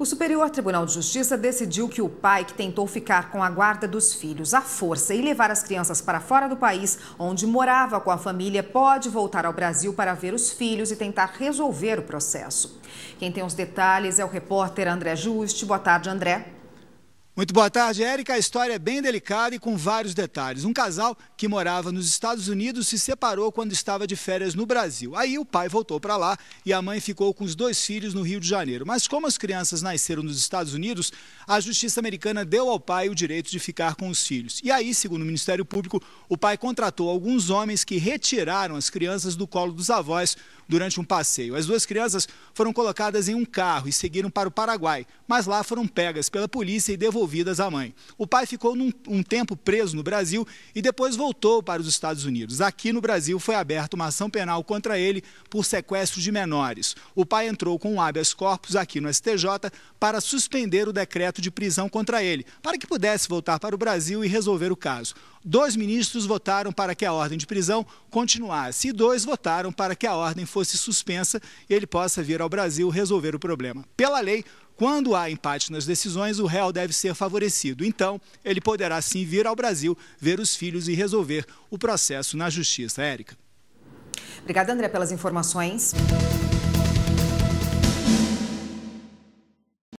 O Superior Tribunal de Justiça decidiu que o pai que tentou ficar com a guarda dos filhos à força e levar as crianças para fora do país, onde morava com a família, pode voltar ao Brasil para ver os filhos e tentar resolver o processo. Quem tem os detalhes é o repórter André Juste. Boa tarde, André. Muito boa tarde, Érica. A história é bem delicada e com vários detalhes. Um casal que morava nos Estados Unidos se separou quando estava de férias no Brasil. Aí o pai voltou para lá e a mãe ficou com os dois filhos no Rio de Janeiro. Mas como as crianças nasceram nos Estados Unidos, a justiça americana deu ao pai o direito de ficar com os filhos. E aí, segundo o Ministério Público, o pai contratou alguns homens que retiraram as crianças do colo dos avós durante um passeio. As duas crianças foram colocadas em um carro e seguiram para o Paraguai, mas lá foram pegas pela polícia e devolvidas devolvidas à mãe. O pai ficou num, um tempo preso no Brasil e depois voltou para os Estados Unidos. Aqui no Brasil foi aberta uma ação penal contra ele por sequestro de menores. O pai entrou com um habeas corpus aqui no STJ para suspender o decreto de prisão contra ele, para que pudesse voltar para o Brasil e resolver o caso. Dois ministros votaram para que a ordem de prisão continuasse e dois votaram para que a ordem fosse suspensa e ele possa vir ao Brasil resolver o problema. Pela lei, quando há empate nas decisões, o réu deve ser favorecido. Então, ele poderá sim vir ao Brasil ver os filhos e resolver o processo na justiça. Érica. Obrigada, André, pelas informações.